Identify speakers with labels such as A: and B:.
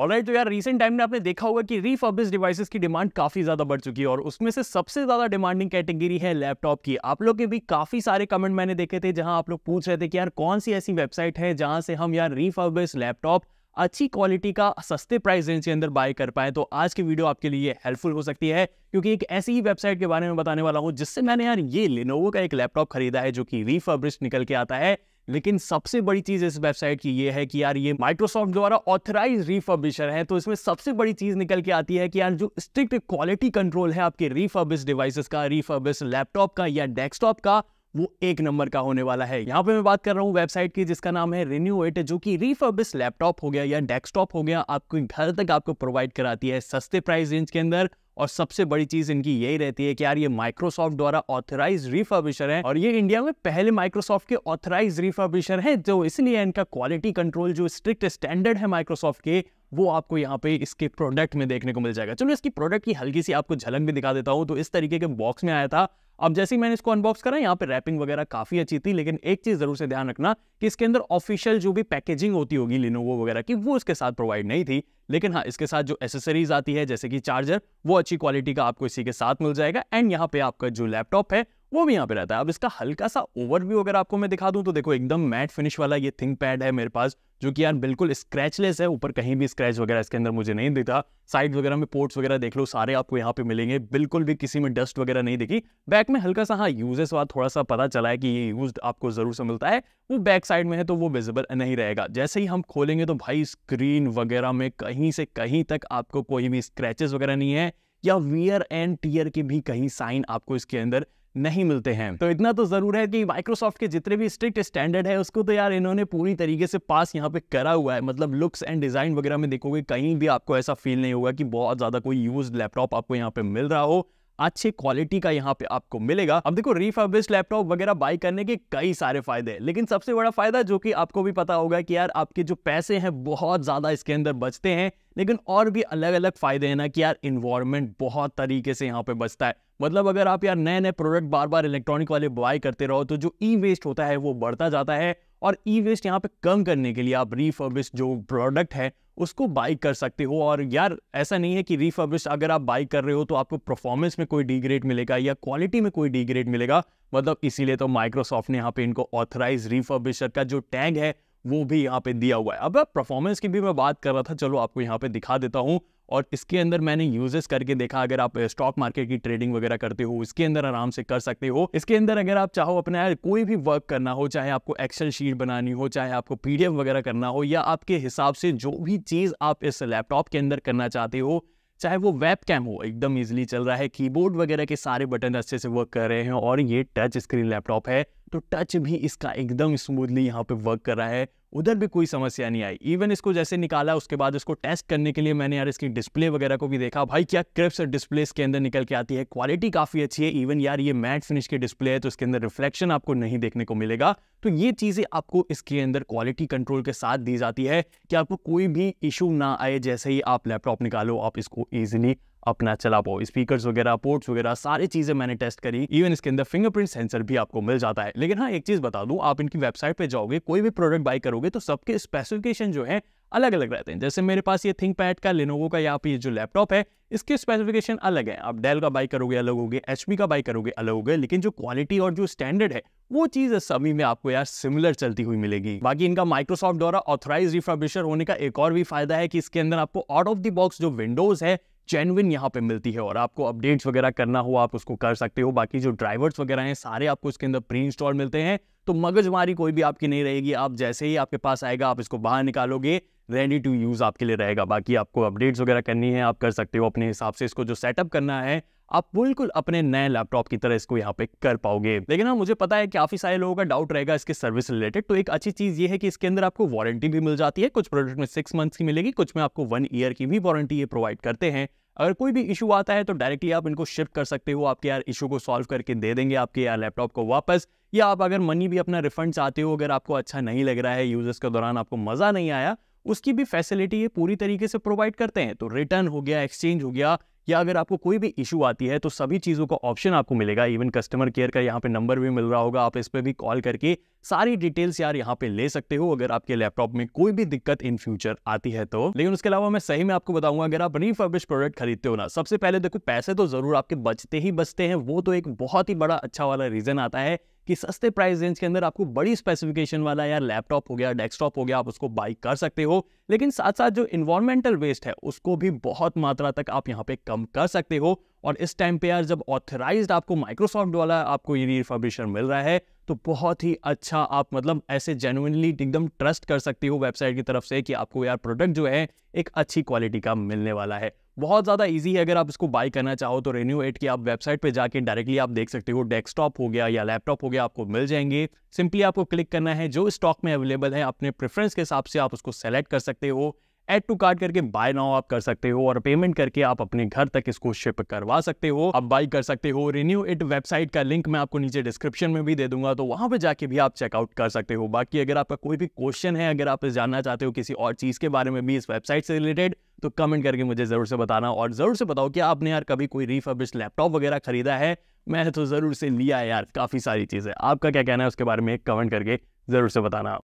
A: alright तो यार recent time में आपने देखा होगा कि रिफर्बिश डिवाइसेस की डिमांड काफी ज्यादा बढ़ चुकी है और उसमें से सबसे ज्यादा डिमांडिंग कैटेगरी है लैपटॉप की आप लोग के भी काफी सारे कमेंट मैंने देखे थे जहां आप लोग पूछ रहे थे कि यार कौन सी ऐसी वेबसाइट है जहां से हम यार रिफर्बिश लैपटॉप अच्छी क्वालिटी का सस्ते प्राइस रेंज के अंदर बाय कर पाए तो आज की वीडियो आपके लिए हेल्पफुल हो सकती है क्योंकि एक ऐसी ही वेबसाइट के बारे में बताने वाला हूँ जिससे मैंने यार ये लिनोवो का एक लैपटॉप खरीदा है जो कि रिफर्बिश निकल के आता है लेकिन सबसे बड़ी चीज इस वेबसाइट की ये है कि यार ये माइक्रोसॉफ्ट द्वारा ऑथराइज रिफर्बिशर है तो इसमें सबसे बड़ी चीज निकल के आती है कि यार जो स्ट्रिक्ट क्वालिटी कंट्रोल है आपके रिफर्बिश डिवाइसेस का रिफर्बिश लैपटॉप का या डेस्कटॉप का वो एक नंबर का होने वाला है यहाँ पे मैं बात कर रहा हूँ वेबसाइट की जिसका नाम है रिन्यू एट जो कि रिफर्बिस लैपटॉप हो गया या डेस्कटॉप हो गया आपको घर तक आपको प्रोवाइड कराती है सस्ते प्राइस रेंज के अंदर और सबसे बड़ी चीज इनकी यही रहती है कि यार ये माइक्रोसॉफ्ट द्वारा ऑथराइज रिफर्बिशर है और ये इंडिया में पहले माइक्रोसॉफ्ट के ऑथराइज रिफर्बिशर है जो इसलिए इनका क्वालिटी कंट्रोल जो स्ट्रिक्ट स्टैंडर्ड है माइक्रोसॉफ्ट के वो आपको यहाँ पे इसके प्रोडक्ट में देखने को मिल जाएगा चलो इसकी प्रोडक्ट की हल्की सी आपको झलक भी दिखा देता हूँ तो इस तरीके के बॉक्स में आया था अब जैसे ही मैंने इसको अनबॉक्स करा यहाँ पे रैपिंग वगैरह काफी अच्छी थी लेकिन एक चीज जरूर से ध्यान रखना कि इसके अंदर ऑफिशियल जो भी पैकेजिंग होती होगी लिनोवो वगैरह की वो इसके साथ प्रोवाइड नहीं थी लेकिन हाँ इसके साथ जो एसेसरीज आती है जैसे कि चार्जर वो अच्छी क्वालिटी का आपको इसी के साथ मिल जाएगा एंड यहाँ पे आपका जो लैपटॉप है वो भी यहाँ पे रहता है अब इसका हल्का सा ओवरव्यू अगर आपको मैं दिखा दूँ तो देखो एकदम मैट फिनिश वाला ये थिंक पैड है मेरे पास जो कि यार बिल्कुल स्क्रैचलेस है ऊपर कहीं भी स्क्रैच वगैरह इसके अंदर मुझे नहीं दिखा साइड वगैरह में पोर्ट्स वगैरह देख लो सारे आपको यहाँ पे मिलेंगे बिल्कुल भी किसी में डस्ट वगैरह नहीं दिखी बैक में हल्का सा हाँ यूजेस वाला थोड़ा सा पता चला है कि ये यूज आपको जरूर से मिलता है वो बैक साइड में है तो वो विजिबल नहीं रहेगा जैसे ही हम खोलेंगे तो भाई स्क्रीन वगैरह में कहीं से कहीं तक आपको कोई भी स्क्रैचेस वगैरह नहीं है या वियर एंड टीयर के भी कहीं साइन आपको इसके अंदर नहीं मिलते हैं तो इतना तो ज़रूर है कि माइक्रोसॉफ्ट के जितने भी स्ट्रिक्ट स्टैंडर्ड है उसको तो यार इन्होंने पूरी तरीके से पास यहाँ पे करा हुआ है मतलब लुक्स एंड डिज़ाइन वगैरह में देखोगे कहीं भी आपको ऐसा फील नहीं होगा कि बहुत ज़्यादा कोई यूज लैपटॉप आपको यहाँ पे मिल रहा हो अच्छे क्वालिटी का यहाँ पे आपको मिलेगा अब देखो रिफर्बिश लैपटॉप वगैरह बाई करने के कई सारे फायदे हैं लेकिन सबसे बड़ा फायदा जो कि आपको भी पता होगा कि यार आपके जो पैसे हैं बहुत ज्यादा इसके अंदर बचते हैं लेकिन और भी अलग अलग फायदे हैं ना कि यार इन्वायरमेंट बहुत तरीके से यहाँ पे बचता है मतलब अगर आप यार नए नए प्रोडक्ट बार बार इलेक्ट्रॉनिक वाले बाय करते रहो तो जो ई वेस्ट होता है वो बढ़ता जाता है और ई वेस्ट यहाँ पे कम करने के लिए आप रिफर्बिश जो प्रोडक्ट है उसको बाई कर सकते हो और यार ऐसा नहीं है कि रिफर्बिश अगर आप बाई कर रहे हो तो आपको परफॉर्मेंस में कोई डिग्रेड मिलेगा या क्वालिटी में कोई डिग्रेड मिलेगा मतलब इसीलिए तो माइक्रोसॉफ्ट ने यहाँ पे इनको ऑथराइज रिफर्बिशर का जो टैग है वो भी यहाँ पे दिया हुआ है अब परफॉर्मेंस की भी मैं बात कर रहा था चलो आपको यहाँ पे दिखा देता हूँ और इसके अंदर मैंने यूजेस करके देखा अगर आप स्टॉक मार्केट की ट्रेडिंग वगैरह करते हो इसके अंदर आराम से कर सकते हो इसके अंदर अगर आप चाहो अपना कोई भी वर्क करना हो चाहे आपको एक्सेल शीट बनानी हो चाहे आपको पीडीएफ वगैरह करना हो या आपके हिसाब से जो भी चीज़ आप इस लैपटॉप के अंदर करना चाहते हो चाहे वो वेब कैम हो एकदम इजिली चल रहा है कीबोर्ड वगैरह के सारे बटन अच्छे से वर्क कर रहे हैं और ये टच स्क्रीन लैपटॉप है तो टच भी इसका एकदम स्मूथली यहाँ पे वर्क कर रहा है उधर भी कोई समस्या नहीं आई इवन इसको जैसे निकाला उसके बाद इसको टेस्ट करने के लिए मैंने यार इसकी डिस्प्ले वगैरह को भी देखा भाई क्या क्रिप्स और डिस्प्ले इसके अंदर निकल के आती है क्वालिटी काफ़ी अच्छी है इवन यार ये मैट फिनिश की डिस्प्ले है तो इसके अंदर रिफ्लेक्शन आपको नहीं देखने को मिलेगा तो ये चीज़ें आपको इसके अंदर क्वालिटी कंट्रोल के साथ दी जाती है कि आपको कोई भी इशू ना आए जैसे ही आप लैपटॉप निकालो आप इसको ईजिली अपना चला पाओ स्पीकर वगैरह पोर्ट्स वगैरह सारी चीज़ें मैंने टेस्ट करी इवन इसके अंदर फिंगरप्रिंट सेंसर भी आपको मिल जाता है लेकिन हाँ एक चीज़ बता दू आप इनकी वेबसाइट पर जाओगे कोई भी प्रोडक्ट बाई करोगे तो सबके स्पेसिफिकेशन जो है अलग अलग रहते हैं जैसे मेरे पास ये थिंक पैड का लेनोवो का या फिर जो लैपटॉप है इसके स्पेसिफिकेशन अलग है आप डेल का बाई करोगे अलग होगे एचपी का बाई करोगे अलग होगे लेकिन जो क्वालिटी और जो स्टैंडर्ड है वो चीज़ सभी में आपको यार सिमिलर चलती हुई मिलेगी बाकी इनका माइक्रोसॉफ्ट द्वारा ऑथराइज रिफर्बिशर होने का एक और भी फायदा है कि इसके अंदर आपको आउट ऑफ द बॉक्स जो विंडोज है जेनविन यहाँ पे मिलती है और आपको अपडेट्स वगैरह करना हो आप उसको कर सकते हो बाकी जो ड्राइवर्स वगैरह हैं सारे आपको इसके अंदर प्री इंस्टॉल मिलते हैं तो मगजमारी कोई भी आपकी नहीं रहेगी आप जैसे ही आपके पास आएगा आप इसको बाहर निकालोगे रेडी टू यूज़ आपके लिए रहेगा बाकी आपको अपडेट्स वगैरह करनी है आप कर सकते हो अपने हिसाब से इसको जो सेटअप करना है आप बिल्कुल अपने नए लैपटॉप की तरह इसको यहाँ पे कर पाओगे लेकिन हाँ मुझे पता है काफी सारे लोगों का डाउट रहेगा इसके सर्विस रिलेटेड तो एक अच्छी चीज ये है कि इसके अंदर आपको वारंटी भी मिल जाती है कुछ प्रोडक्ट में सिक्स मंथ्स की मिलेगी कुछ में आपको वन ईयर की भी वारंटी ये प्रोवाइड करते हैं अगर कोई भी इशू आता है तो डायरेक्टली आप इनको शिफ्ट कर सकते हो आपके यार इशू को सॉल्व करके दे देंगे आपके यार लैपटॉप को वापस या आप अगर मनी भी अपना रिफंड चाहते हो अगर आपको अच्छा नहीं लग रहा है यूजर्स के दौरान आपको मज़ा नहीं आया उसकी भी फैसिलिटी ये पूरी तरीके से प्रोवाइड करते हैं तो रिटर्न हो गया एक्सचेंज हो गया या अगर आपको कोई भी इशू आती है तो सभी चीज़ों का ऑप्शन आपको मिलेगा इवन कस्टमर केयर का यहाँ पे नंबर भी मिल रहा होगा आप इस पर भी कॉल करके सारी डिटेल्स यार यहाँ पे ले सकते हो अगर आपके लैपटॉप में कोई भी दिक्कत इन फ्यूचर आती है तो लेकिन उसके अलावा मैं सही में आपको बताऊंगा अगर आप रिफर्बिश प्रोडक्ट खरीदते हो ना सबसे पहले देखो पैसे तो जरूर आपके बचते ही बचते हैं वो तो एक बहुत ही बड़ा अच्छा वाला रीजन आता है कि सस्ते प्राइस रेंज के अंदर आपको बड़ी स्पेसिफिकेशन वाला यार लैपटॉप हो गया डेस्कटॉप हो गया आप उसको बाइक कर सकते हो लेकिन साथ साथ जो इन्वायरमेंटल वेस्ट है उसको भी बहुत मात्रा तक आप यहाँ पे कम कर सकते हो और इस टाइम पे यार जब ऑथराइज आपको माइक्रोसॉफ्ट वाला आपको ये रिफॉर्मेशन मिल रहा है तो बहुत ही अच्छा आप मतलब ऐसे जेनुनली एकदम ट्रस्ट कर सकती हो वेबसाइट की तरफ से कि आपको यार प्रोडक्ट जो है एक अच्छी क्वालिटी का मिलने वाला है बहुत ज़्यादा इजी है अगर आप इसको बाई करना चाहो तो रेन्यू एट की आप वेबसाइट पे जाके डायरेक्टली आप देख सकते हो डेस्कटॉप हो गया या लैपटॉप हो गया आपको मिल जाएंगे सिंपली आपको क्लिक करना है जो स्टॉक में अवेलेबल है अपने प्रेफरेंस के हिसाब से आप उसको सेलेक्ट कर सकते हो एड टू कार्ड करके बाय नाउ आप कर सकते हो और पेमेंट करके आप अपने घर तक इसको शिप करवा सकते हो आप बाई कर सकते हो रिन्यू इट वेबसाइट का लिंक मैं आपको नीचे डिस्क्रिप्शन में भी दे दूंगा तो वहां पर जाके भी आप चेकआउट कर सकते हो बाकी अगर आपका कोई भी क्वेश्चन है अगर आप जानना चाहते हो किसी और चीज के बारे में भी इस वेबसाइट से रिलेटेड तो कमेंट करके मुझे जरूर से बताना और जरूर से बताओ कि आपने यार कभी कोई रिफर्बिश लैपटॉप वगैरह खरीदा है मैं तो जरूर से लिया है यार काफी सारी चीजें आपका क्या कहना है उसके बारे में कमेंट करके जरूर से बताना